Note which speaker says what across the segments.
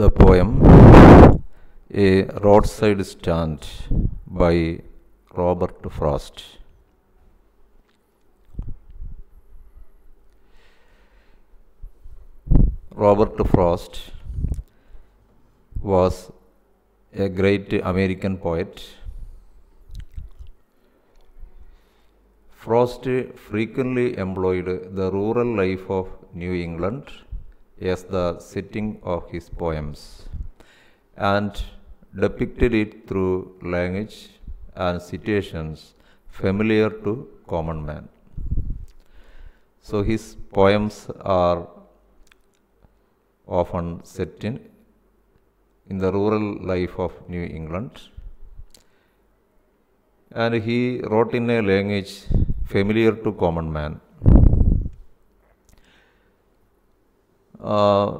Speaker 1: the poem A Roadside Stand by Robert Frost. Robert Frost was a great American poet. Frost frequently employed the rural life of New England as the setting of his poems and depicted it through language and situations familiar to common man. So his poems are often set in, in the rural life of New England and he wrote in a language familiar to common man. Uh,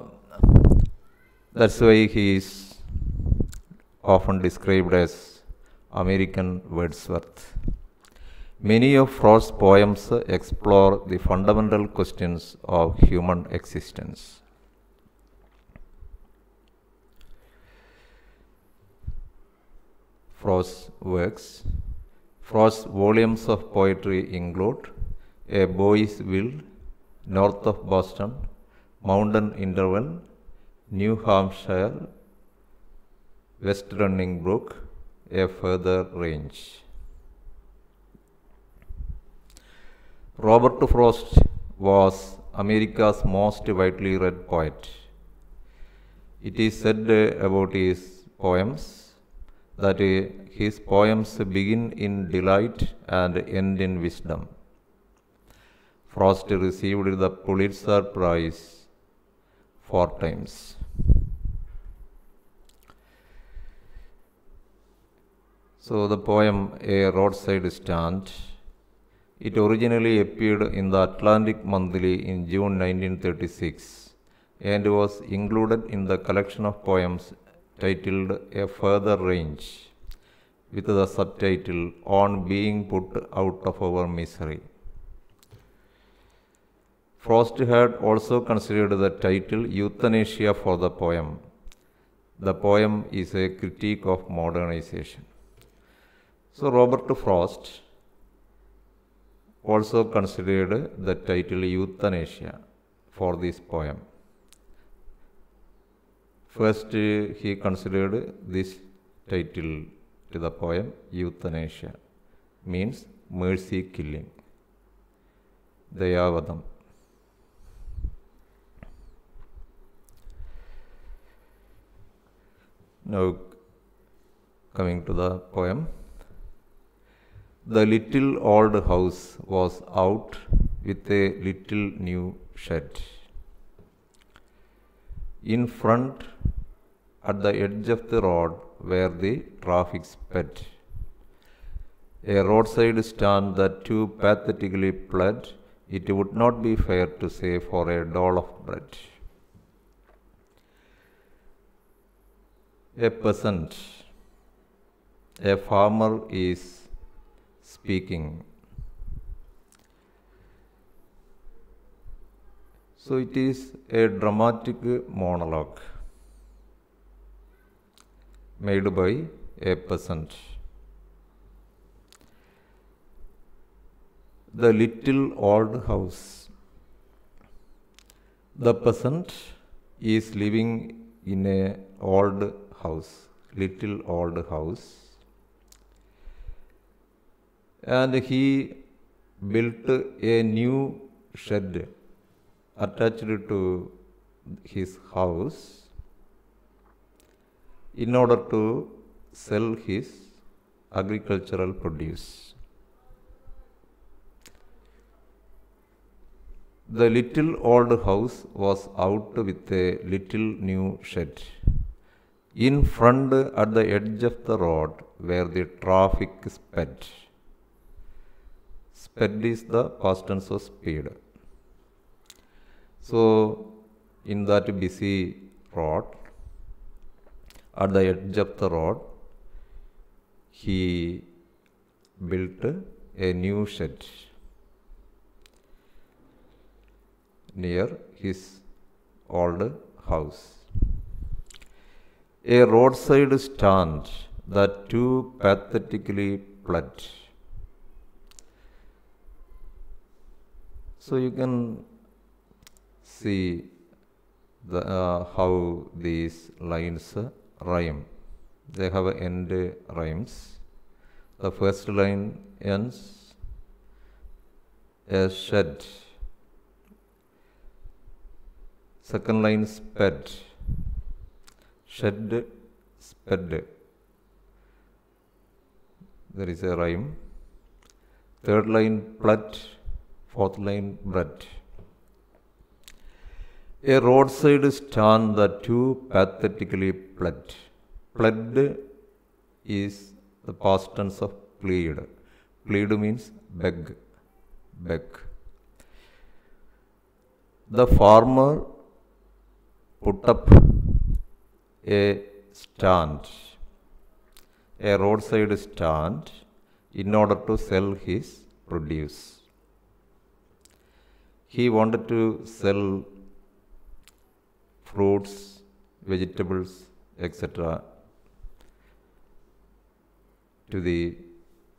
Speaker 1: that's why he is often described as American Wordsworth. Many of Frost's poems explore the fundamental questions of human existence. Frost's works. Frost's volumes of poetry include A Boy's Will, North of Boston, Mountain Interval, New Hampshire, West Running Brook, a further range. Robert Frost was America's most widely read poet. It is said about his poems that his poems begin in delight and end in wisdom. Frost received the Pulitzer Prize 4 times. So the poem A Roadside Stand, it originally appeared in the Atlantic Monthly in June 1936 and was included in the collection of poems titled A Further Range with the subtitle On Being Put Out of Our Misery. Frost had also considered the title euthanasia for the poem. The poem is a critique of modernization. So Robert Frost also considered the title euthanasia for this poem. First, he considered this title to the poem euthanasia, means mercy killing, Dayavadam. Now coming to the poem. The little old house was out with a little new shed. In front, at the edge of the road, where the traffic sped. A roadside stand that too pathetically pled, it would not be fair to say for a doll of bread. A peasant, a farmer is speaking. So it is a dramatic monologue made by a peasant. The little old house. The peasant is living in a old house, little old house. And he built a new shed attached to his house in order to sell his agricultural produce. The little old house was out with a little new shed in front at the edge of the road where the traffic sped. Sped is the past tense of speed. So, in that busy road, at the edge of the road, he built a new shed near his old house a roadside stand that too pathetically pled. So you can see the, uh, how these lines rhyme. They have end rhymes. The first line ends a shed. Second line sped shed sped there is a rhyme third line blood. fourth line bread a roadside stand that two pathetically pled pled is the past tense of plead plead means beg beg the farmer put up a stand, a roadside stand in order to sell his produce. He wanted to sell fruits, vegetables, etc. to the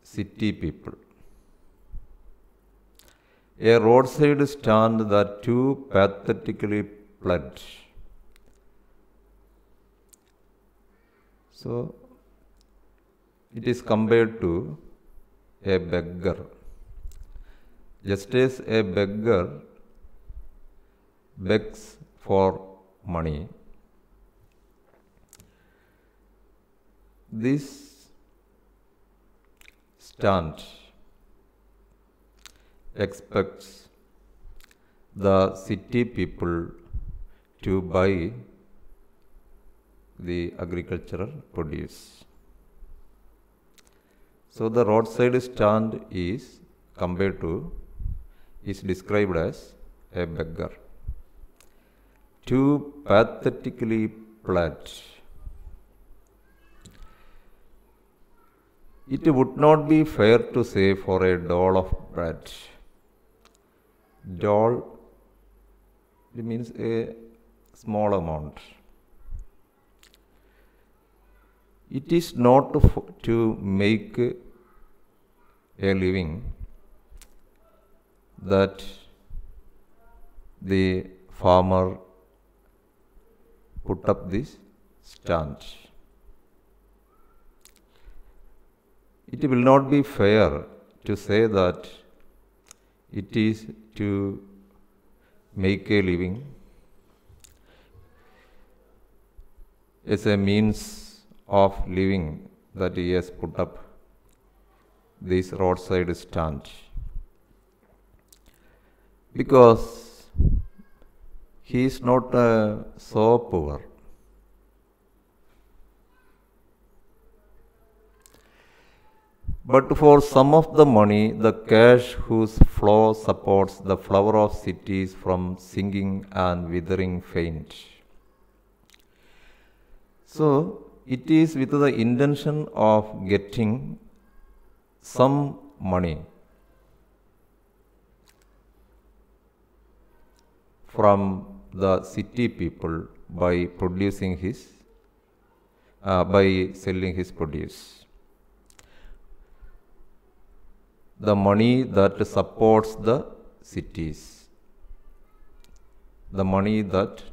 Speaker 1: city people. A roadside stand that too pathetically plunged So it is compared to a beggar. Just as a beggar begs for money, this stand expects the city people to buy the agricultural produce. So the roadside stand is compared to is described as a beggar. Too pathetically flat. It would not be fair to say for a doll of bread. Doll it means a small amount. it is not to make a living that the farmer put up this stand. It will not be fair to say that it is to make a living as a means of living that he has put up this roadside stand because he is not uh, so poor. But for some of the money, the cash whose flow supports the flower of cities from sinking and withering faint. So, it is with the intention of getting some money from the city people by producing his uh, by selling his produce the money that supports the cities the money that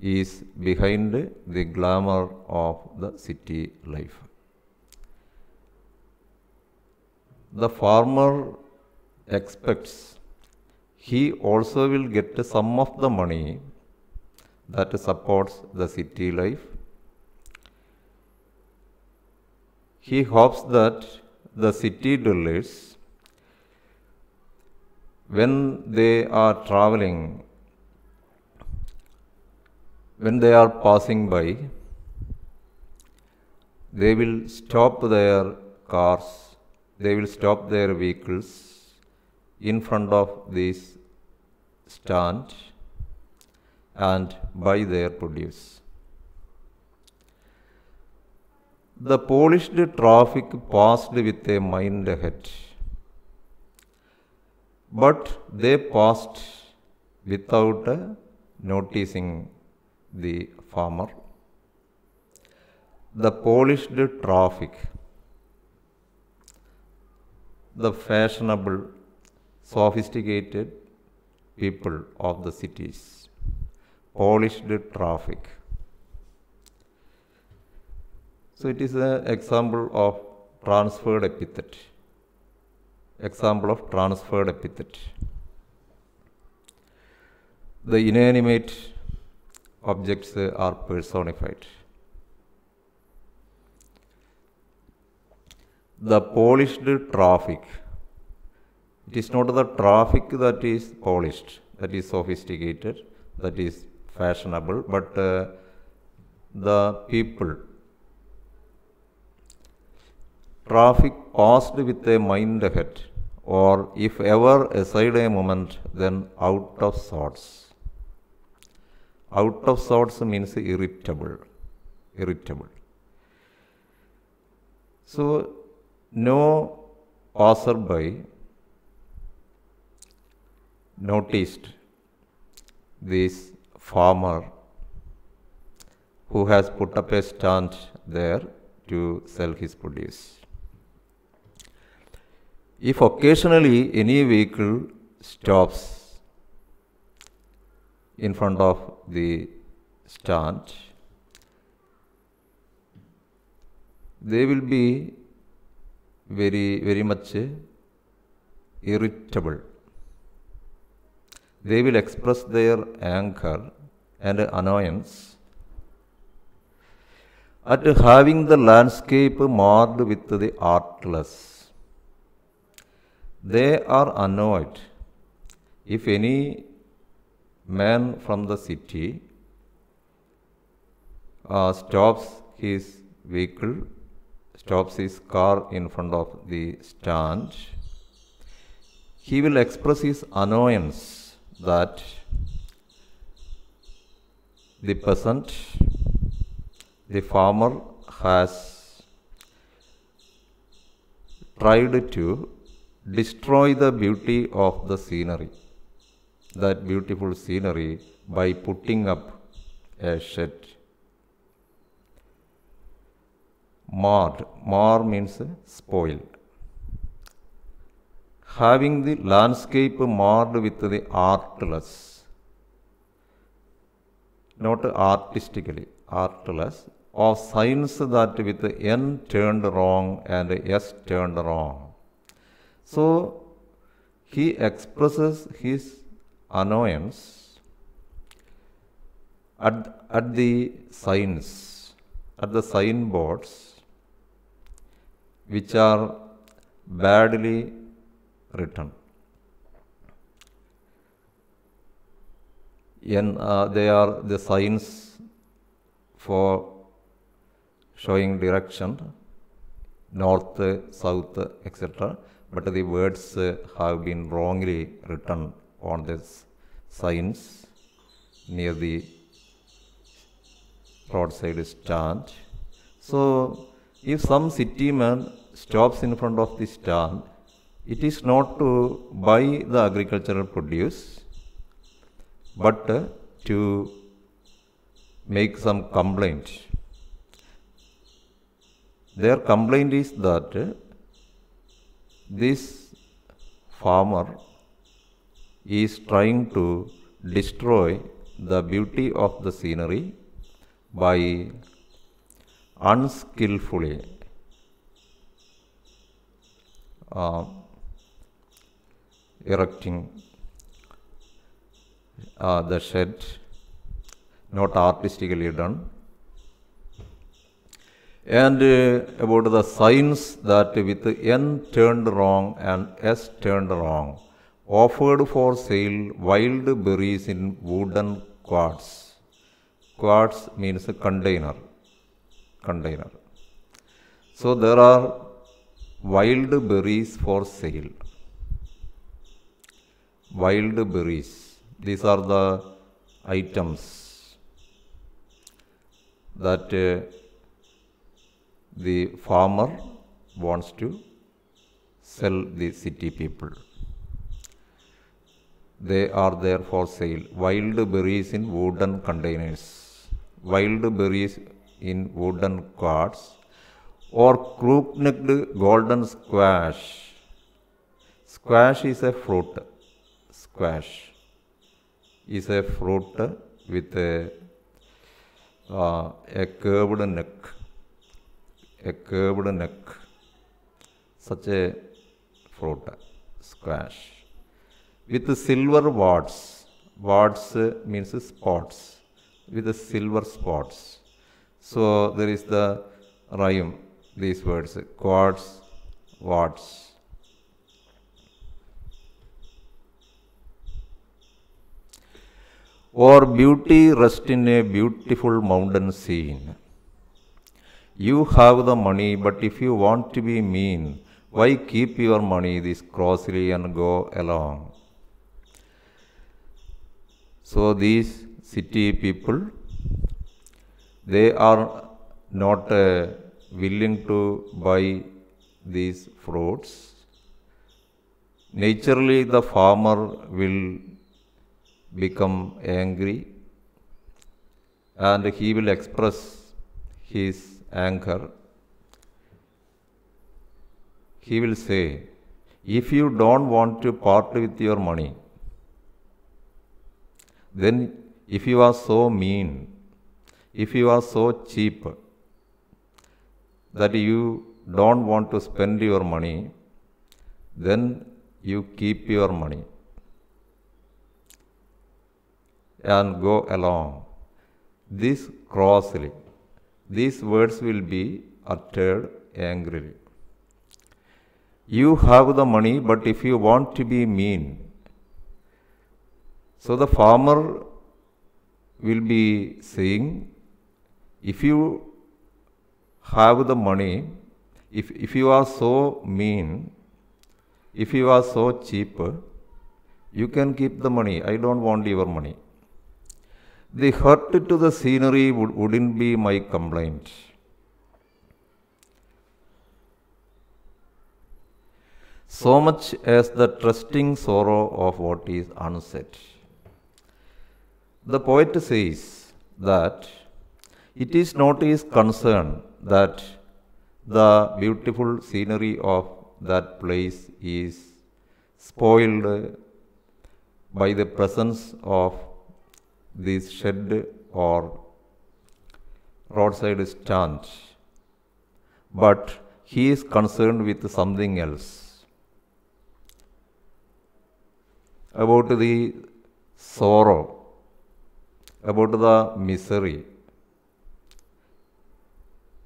Speaker 1: is behind the glamour of the city life. The farmer expects he also will get some of the money that supports the city life. He hopes that the city dwellers, when they are traveling when they are passing by, they will stop their cars, they will stop their vehicles in front of this stand and buy their produce. The polished traffic passed with a mind ahead, but they passed without noticing the farmer. The polished traffic, the fashionable, sophisticated people of the cities, polished traffic. So it is an example of transferred epithet. Example of transferred epithet. The inanimate objects are personified. The polished traffic. It is not the traffic that is polished, that is sophisticated, that is fashionable, but uh, the people. Traffic passed with a mind ahead, or if ever aside a moment, then out of sorts. Out of sorts means irritable. Irritable. So, no passerby noticed this farmer who has put up a stand there to sell his produce. If occasionally any vehicle stops in front of the starch they will be very very much irritable they will express their anger and annoyance at having the landscape marred with the artless they are annoyed if any man from the city uh, stops his vehicle, stops his car in front of the stand, he will express his annoyance that the peasant, the farmer has tried to destroy the beauty of the scenery that beautiful scenery by putting up a shed. Marred, mar means spoiled. Having the landscape marred with the artless, not artistically, artless, or signs that with N turned wrong and S turned wrong. So he expresses his annoyance at, at the signs, at the signboards which are badly written. And uh, they are the signs for showing direction, north, south, etc. But the words have been wrongly written on this signs near the roadside stand. So, if some city man stops in front of the stand, it is not to buy the agricultural produce, but to make some complaint. Their complaint is that this farmer is trying to destroy the beauty of the scenery by unskillfully uh, erecting uh, the shed, not artistically done. And uh, about the signs that with N turned wrong and S turned wrong offered for sale wild berries in wooden quarts. Quarts means a container. Container. So there are wild berries for sale. Wild berries. These are the items that uh, the farmer wants to sell the city people. They are there for sale. Wild berries in wooden containers. Wild berries in wooden carts. Or crook-necked golden squash. Squash is a fruit. Squash is a fruit with a, uh, a curved neck. A curved neck. Such a fruit. Squash with silver warts warts means spots with the silver spots so there is the rhyme these words quartz warts or beauty rest in a beautiful mountain scene you have the money but if you want to be mean why keep your money this crossly and go along so these city people, they are not uh, willing to buy these fruits. Naturally, the farmer will become angry and he will express his anger. He will say, If you don't want to part with your money, then if you are so mean, if you are so cheap that you don't want to spend your money, then you keep your money and go along. This crossly, these words will be uttered angrily. You have the money, but if you want to be mean, so the farmer will be saying, if you have the money, if, if you are so mean, if you are so cheap, you can keep the money. I don't want your money. The hurt to the scenery would, wouldn't be my complaint. So much as the trusting sorrow of what is unsaid. The poet says that it is not his concern that the beautiful scenery of that place is spoiled by the presence of this shed or roadside stand, but he is concerned with something else about the sorrow about the misery.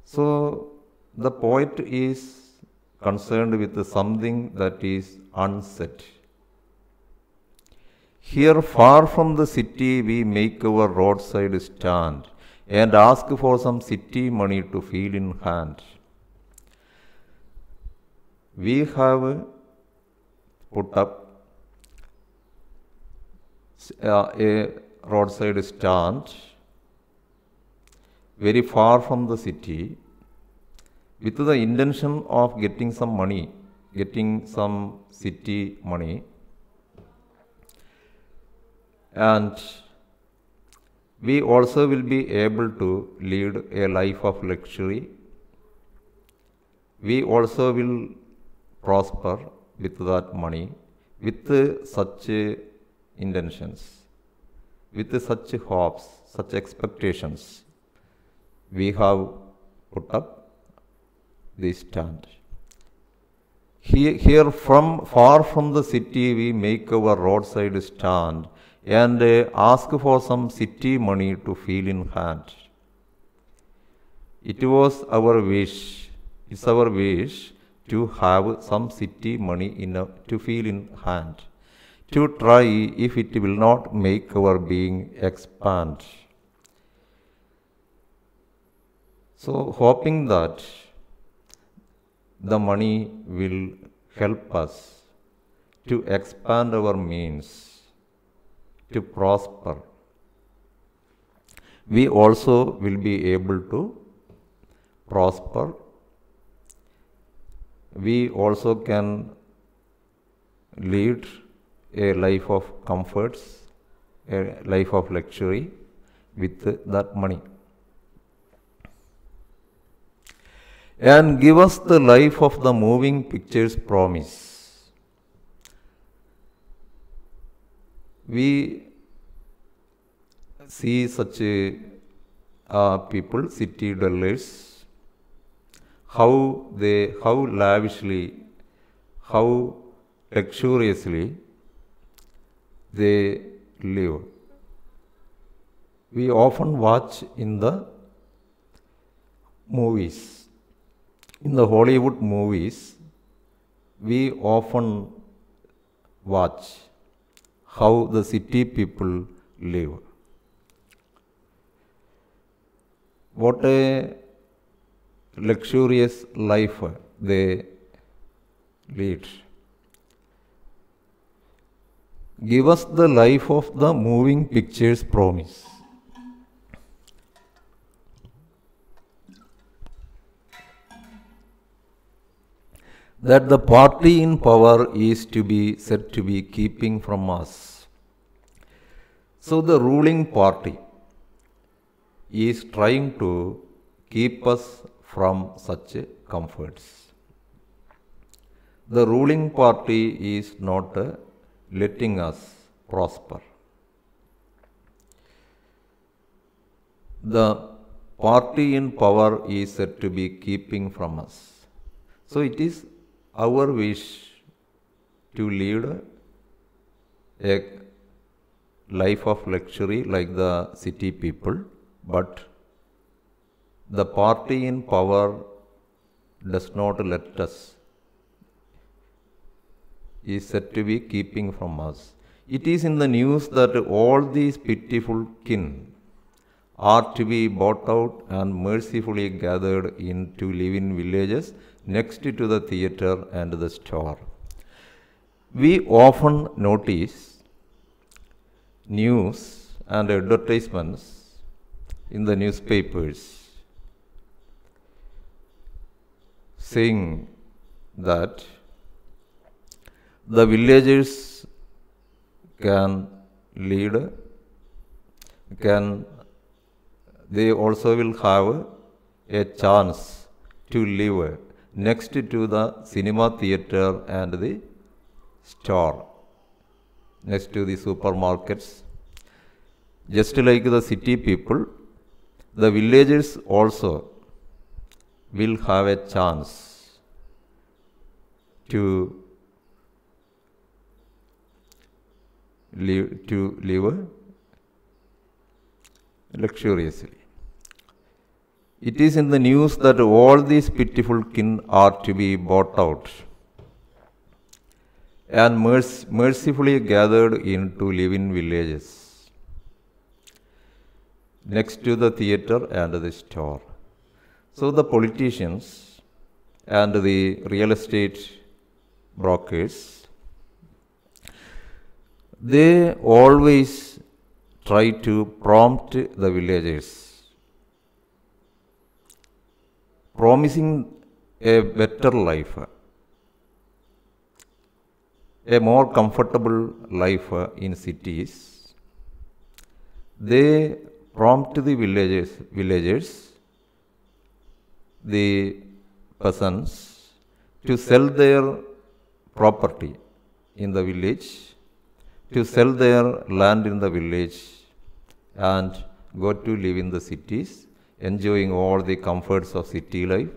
Speaker 1: So the poet is concerned with something that is unset. Here, far from the city, we make our roadside stand and ask for some city money to feel in hand. We have put up uh, a roadside stand, very far from the city, with the intention of getting some money, getting some city money. And we also will be able to lead a life of luxury. We also will prosper with that money, with such intentions with such hopes, such expectations, we have put up the stand. Here, here from far from the city, we make our roadside stand and uh, ask for some city money to fill in hand. It was our wish, it's our wish to have some city money in a, to fill in hand to try if it will not make our being expand. So, hoping that the money will help us to expand our means, to prosper, we also will be able to prosper. We also can lead a life of comforts, a life of luxury with that money. And give us the life of the moving pictures promise. We see such uh, people, city dwellers, how they, how lavishly, how luxuriously they live. We often watch in the movies, in the Hollywood movies, we often watch how the city people live. What a luxurious life they lead give us the life of the moving pictures promise. That the party in power is to be said to be keeping from us. So the ruling party is trying to keep us from such comforts. The ruling party is not a letting us prosper. The party in power is said to be keeping from us. So it is our wish to lead a life of luxury like the city people, but the party in power does not let us is said to be keeping from us. It is in the news that all these pitiful kin are to be bought out and mercifully gathered into living villages next to the theatre and the store. We often notice news and advertisements in the newspapers saying that the villagers can lead, can they also will have a chance to live next to the cinema theater and the store, next to the supermarkets. Just like the city people, the villagers also will have a chance to live, to live luxuriously. It is in the news that all these pitiful kin are to be bought out and merc- mercifully gathered into living villages next to the theater and the store. So the politicians and the real estate brokers they always try to prompt the villagers, promising a better life, a more comfortable life in cities. They prompt the villagers, villagers, the peasants, to sell their property in the village to sell their land in the village and go to live in the cities, enjoying all the comforts of city life.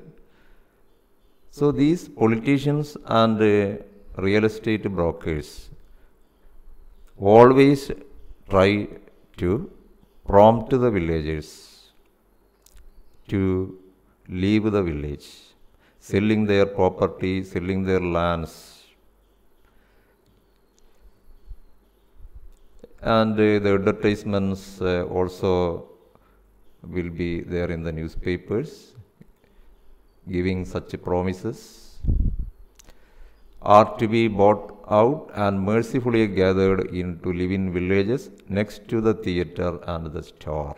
Speaker 1: So these politicians and uh, real estate brokers always try to prompt the villagers to leave the village, selling their property, selling their lands and the advertisements uh, also will be there in the newspapers giving such promises are to be bought out and mercifully gathered into living villages next to the theater and the store.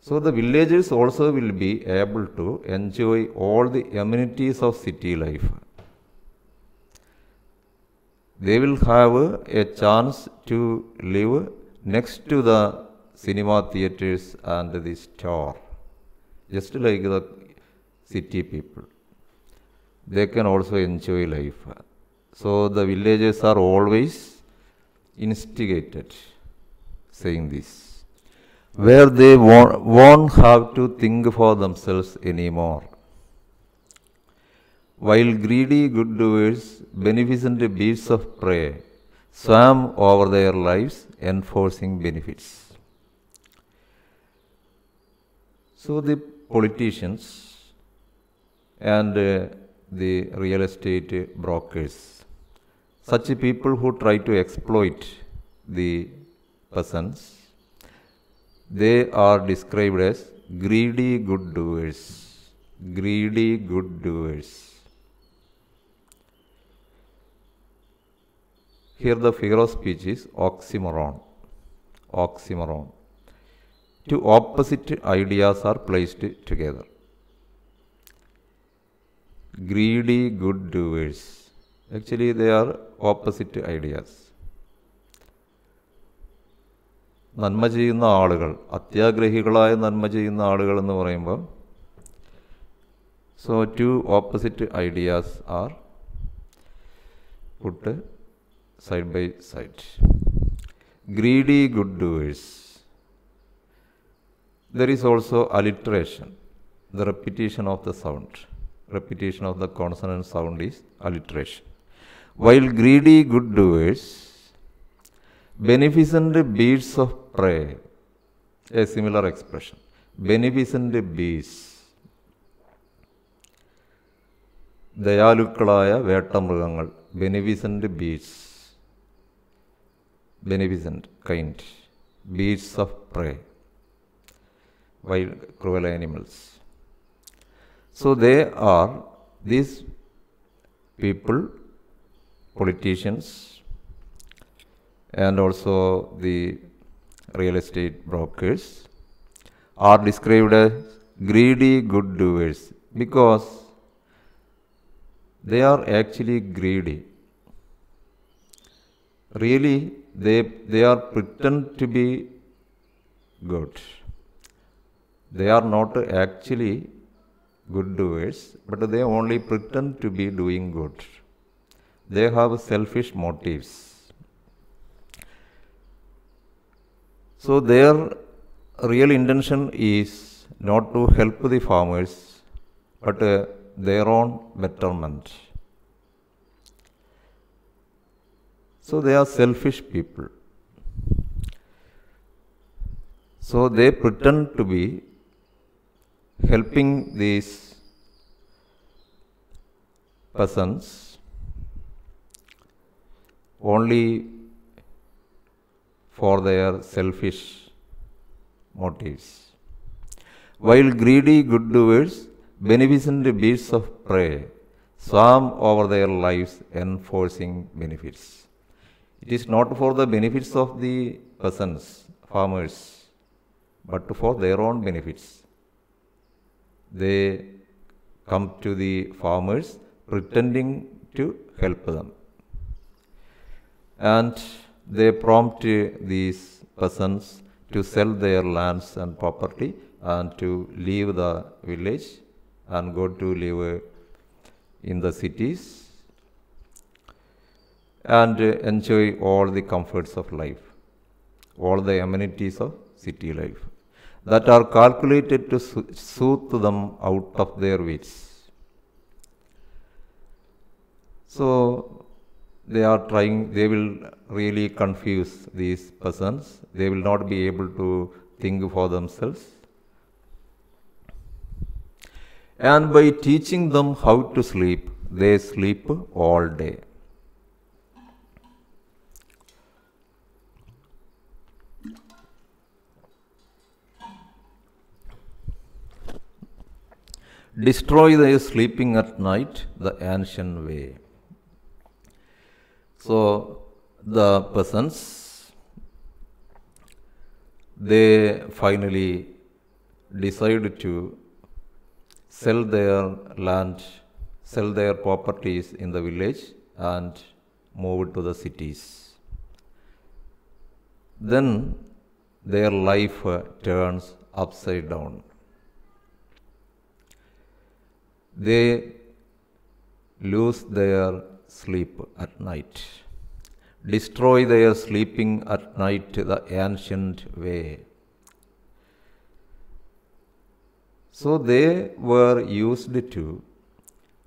Speaker 1: So the villagers also will be able to enjoy all the amenities of city life they will have a chance to live next to the cinema theaters and the store, just like the city people. They can also enjoy life. So the villages are always instigated saying this, where they won't, won't have to think for themselves anymore while greedy good doers beneficent beasts of prey swam over their lives enforcing benefits. So the politicians and uh, the real estate brokers, such people who try to exploit the persons, they are described as greedy good doers, greedy good doers. Here the figure of speech is oxymoron Oxymoron. Two opposite ideas are placed together. Greedy good doers. Actually, they are opposite ideas. നന്മ ചെയ്യുന്ന ആളുകൾ അത്യാഗ്രഹികളായ നന്മ ചെയ്യുന്ന ആളുകൾ എന്ന് പറയുമ്പോൾ so two opposite ideas are put side by side. Greedy good doers. There is also alliteration, the repetition of the sound. Repetition of the consonant sound is alliteration. While greedy good doers, beneficent beasts of prey, a similar expression. Beneficent beasts. ദയാലുക്കളായ വേട്ടമൃഗങ്ങൾ beneficent beasts beneficent, kind, beasts of prey, wild cruel animals. So they are these people, politicians, and also the real estate brokers are described as greedy good doers because they are actually greedy. Really, they, they are pretend to be good. They are not actually good doers, but they only pretend to be doing good. They have selfish motives. So their real intention is not to help the farmers, but uh, their own betterment. So they are selfish people. So they pretend to be helping these persons only for their selfish motives. While greedy good doers, beneficent beasts of prey, swarm over their lives enforcing benefits. It is not for the benefits of the persons, farmers, but for their own benefits. They come to the farmers pretending to help them. And they prompt these persons to sell their lands and property and to leave the village and go to live in the cities and enjoy all the comforts of life, all the amenities of city life that are calculated to soothe them out of their wits. So they are trying, they will really confuse these persons. They will not be able to think for themselves. And by teaching them how to sleep, they sleep all day. destroy their sleeping at night the ancient way. So the persons, they finally decide to sell their land, sell their properties in the village and move to the cities. Then their life turns upside down they lose their sleep at night, destroy their sleeping at night the ancient way. So they were used to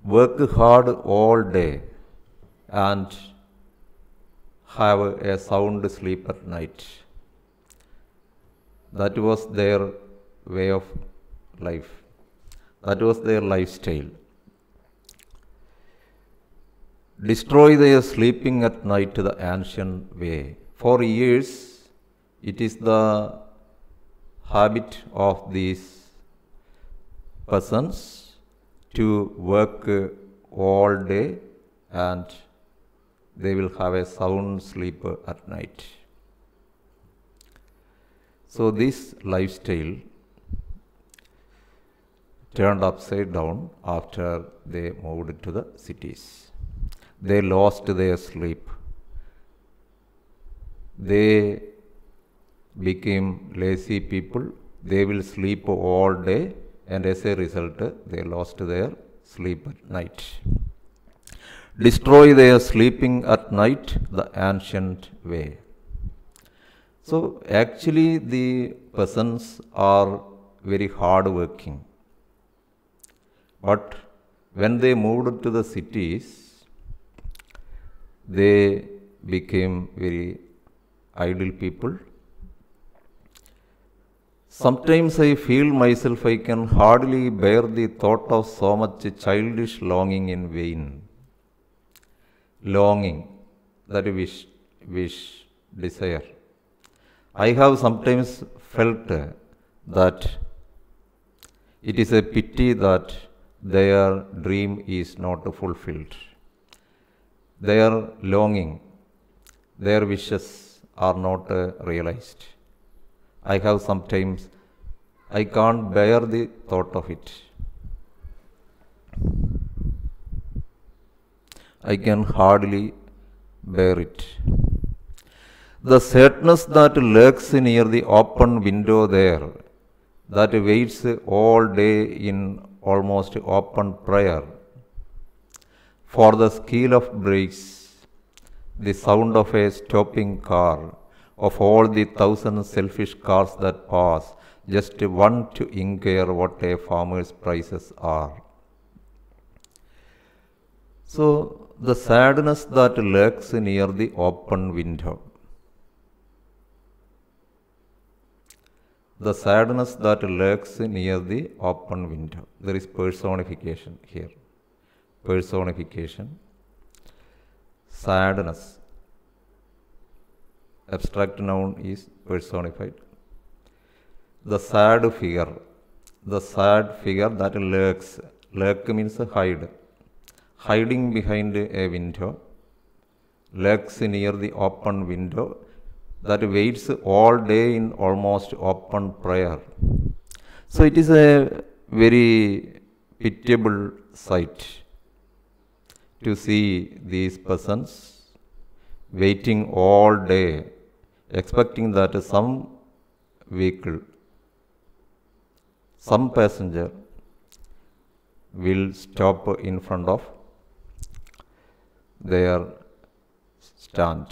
Speaker 1: work hard all day and have a sound sleep at night. That was their way of life. That was their lifestyle. Destroy their sleeping at night the ancient way. For years, it is the habit of these persons to work all day and they will have a sound sleep at night. So this lifestyle turned upside down after they moved to the cities. They lost their sleep. They became lazy people. They will sleep all day and as a result they lost their sleep at night. Destroy their sleeping at night the ancient way. So actually the persons are very hard working but when they moved to the cities, they became very idle people. Sometimes I feel myself I can hardly bear the thought of so much childish longing in vain. Longing, that wish, wish, desire. I have sometimes felt that it is a pity that their dream is not fulfilled. Their longing, their wishes are not uh, realized. I have sometimes, I can't bear the thought of it. I can hardly bear it. The sadness that lurks near the open window there, that waits all day in almost open prayer. For the skill of brakes, the sound of a stopping car, of all the thousand selfish cars that pass, just one to inquire what a farmer's prices are. So, the sadness that lurks near the open window. the sadness that lurks near the open window. There is personification here. Personification, sadness. Abstract noun is personified. The sad figure, the sad figure that lurks. Lurk means hide. Hiding behind a window, lurks near the open window that waits all day in almost open prayer. So it is a very pitiable sight to see these persons waiting all day, expecting that some vehicle, some passenger will stop in front of their stand.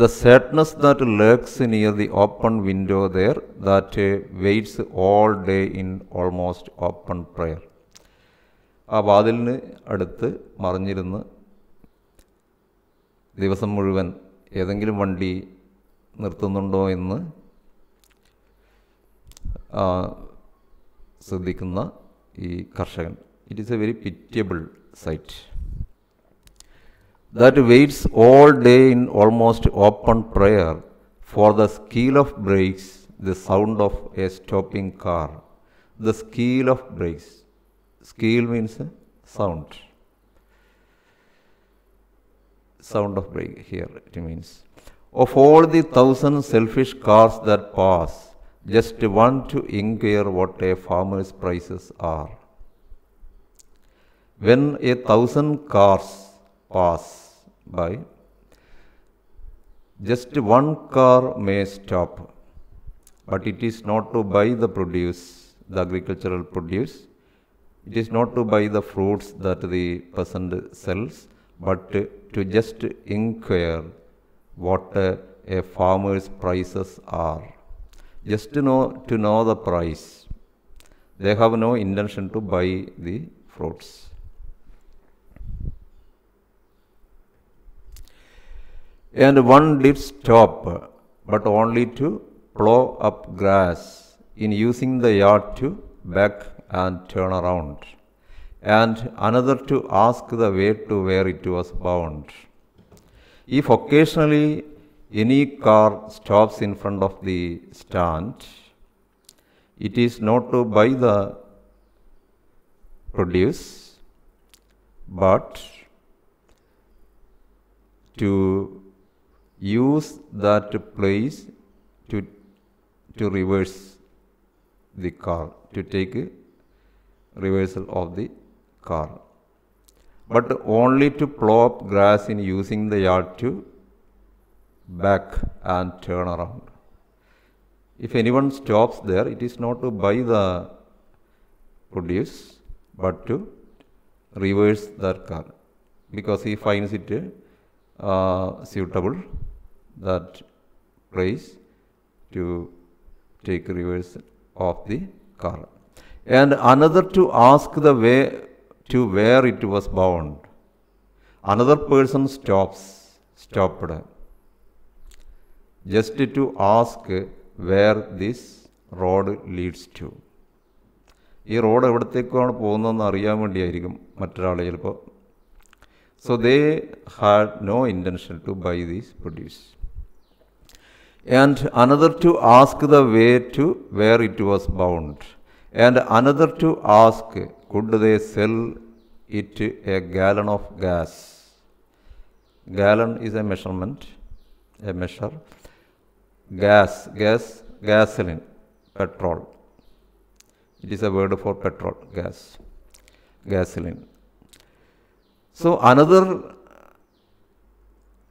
Speaker 1: the sadness that lurks near the open window there that waits all day in almost open prayer ആ വാതിലിന് അടുത്ത് മറിഞ്ഞിരുന്ന് ദിവസം മുഴുവൻ ഏതെങ്കിലും വണ്ടി നിർത്തുന്നുണ്ടോ എന്ന് ശ്രദ്ധിക്കുന്ന ഈ കർഷകൻ it is a very pitiable sight that waits all day in almost open prayer for the skill of brakes, the sound of a stopping car. The skill of brakes. Skill means sound. Sound of brake here it means. Of all the thousand selfish cars that pass, just one to inquire what a farmer's prices are. When a thousand cars pass, by just one car may stop but it is not to buy the produce the agricultural produce it is not to buy the fruits that the person sells but to just inquire what a farmer's prices are just to know to know the price they have no intention to buy the fruits and one did stop, but only to plow up grass in using the yard to back and turn around, and another to ask the way to where it was bound. If occasionally any car stops in front of the stand, it is not to buy the produce, but to use that place to, to reverse the car, to take reversal of the car. But only to plow up grass in using the yard to back and turn around. If anyone stops there, it is not to buy the produce, but to reverse that car because he finds it uh, suitable that place to take reverse of the car. And another to ask the way to where it was bound. Another person stops, stopped, just to ask where this road leads to. ഈ road എവിടത്തേക്കാണ് പോകുന്നതെന്ന് അറിയാൻ വേണ്ടിയായിരിക്കും മറ്റൊരാൾ ചിലപ്പോൾ so they had no intention to buy these produce and another to ask the way to where it was bound, and another to ask, could they sell it a gallon of gas? Gallon is a measurement, a measure. Gas, gas, gasoline, petrol. It is a word for petrol, gas, gasoline. So another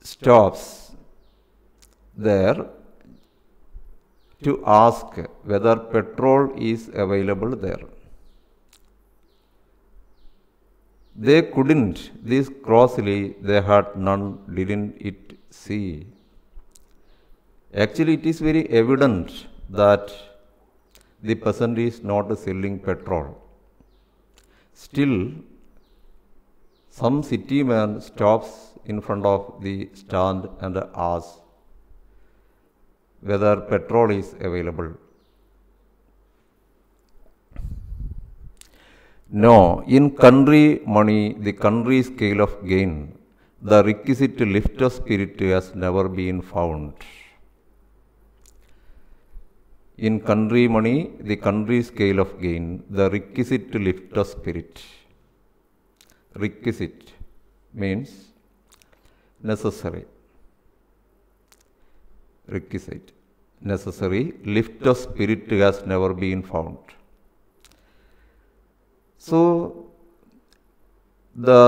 Speaker 1: stops there to ask whether petrol is available there. They couldn't, this crossly, they had none, didn't it see? Actually, it is very evident that the person is not selling petrol. Still, some city man stops in front of the stand and asks whether petrol is available. No, in country money, the country scale of gain, the requisite lift of spirit has never been found. In country money, the country scale of gain, the requisite lift of spirit. Requisite means necessary requisite necessary lift of spirit has never been found so the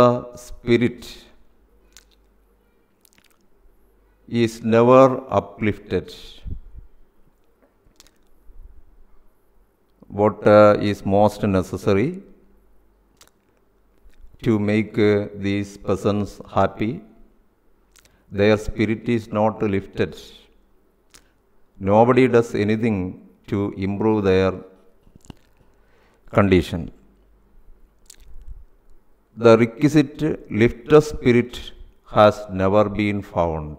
Speaker 1: spirit is never uplifted what uh, is most necessary to make uh, these persons happy their spirit is not lifted nobody does anything to improve their condition. The requisite lifter spirit has never been found.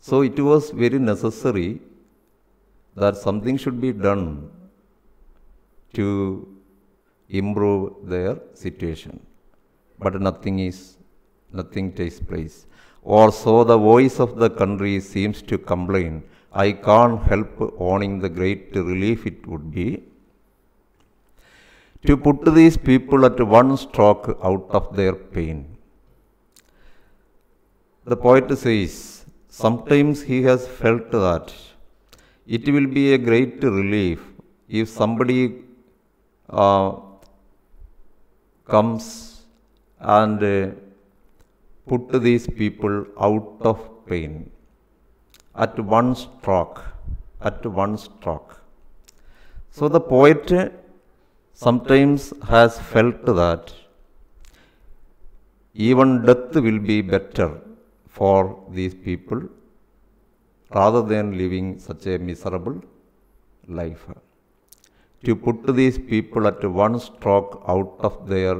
Speaker 1: So it was very necessary that something should be done to improve their situation. But nothing is, nothing takes place or so the voice of the country seems to complain. I can't help owning the great relief it would be to put these people at one stroke out of their pain. The poet says, sometimes he has felt that it will be a great relief if somebody uh, comes and uh, put these people out of pain at one stroke, at one stroke. So the poet sometimes has felt that even death will be better for these people rather than living such a miserable life. To put these people at one stroke out of their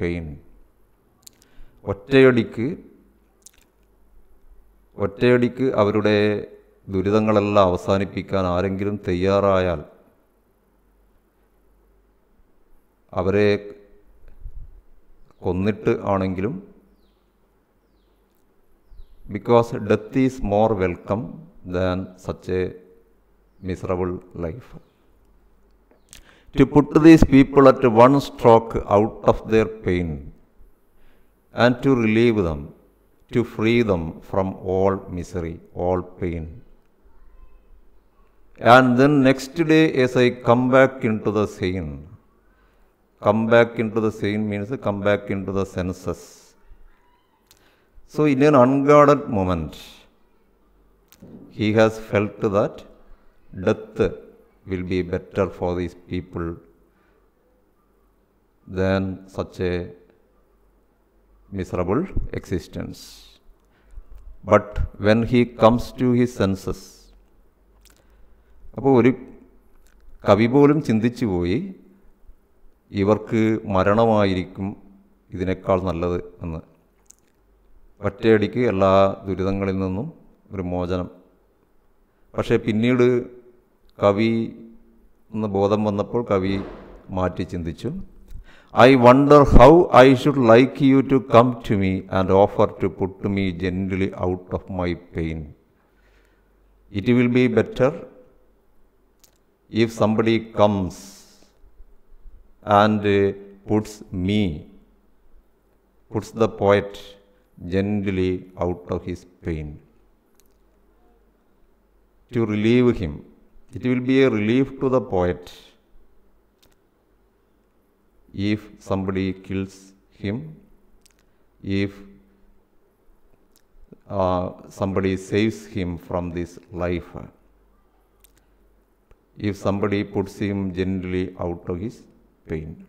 Speaker 1: pain. ഒറ്റയടിക്ക് ഒറ്റയടിക്ക് അവരുടെ ദുരിതങ്ങളെല്ലാം അവസാനിപ്പിക്കാൻ ആരെങ്കിലും തയ്യാറായാൽ അവരെ കൊന്നിട്ട് ആണെങ്കിലും because death is more welcome than such a miserable life to put these people at one stroke out of their pain and to relieve them, to free them from all misery, all pain. And then next day, as I come back into the scene, come back into the scene means come back into the senses. So, in an unguarded moment, he has felt that death will be better for these people than such a miserable existence. But when he comes to his senses, അപ്പോൾ ഒരു കവി പോലും ചിന്തിച്ചു പോയി ഇവർക്ക് മരണമായിരിക്കും ഇതിനേക്കാൾ നല്ലത് എന്ന് ഒറ്റയടിക്ക് എല്ലാ ദുരിതങ്ങളിൽ നിന്നും ഒരു മോചനം പക്ഷേ പിന്നീട് കവി എന്ന് ബോധം വന്നപ്പോൾ കവി മാറ്റി ചിന്തിച്ചു I wonder how I should like you to come to me and offer to put me gently out of my pain. It will be better if somebody comes and uh, puts me, puts the poet gently out of his pain. To relieve him, it will be a relief to the poet if somebody kills him, if uh, somebody saves him from this life, if somebody puts him generally out of his pain.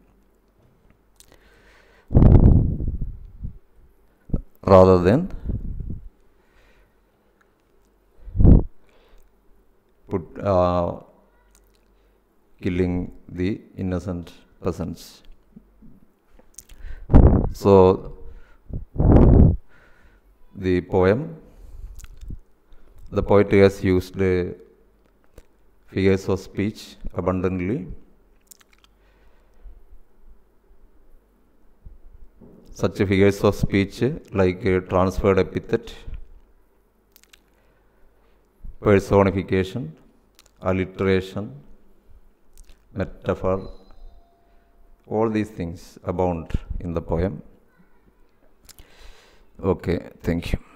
Speaker 1: Rather than put uh, killing the innocent persons. So, the poem, the poet has used uh, figures of speech abundantly. Such figures of speech like a transferred epithet, personification, alliteration, metaphor, all these things abound in the poem okay thank you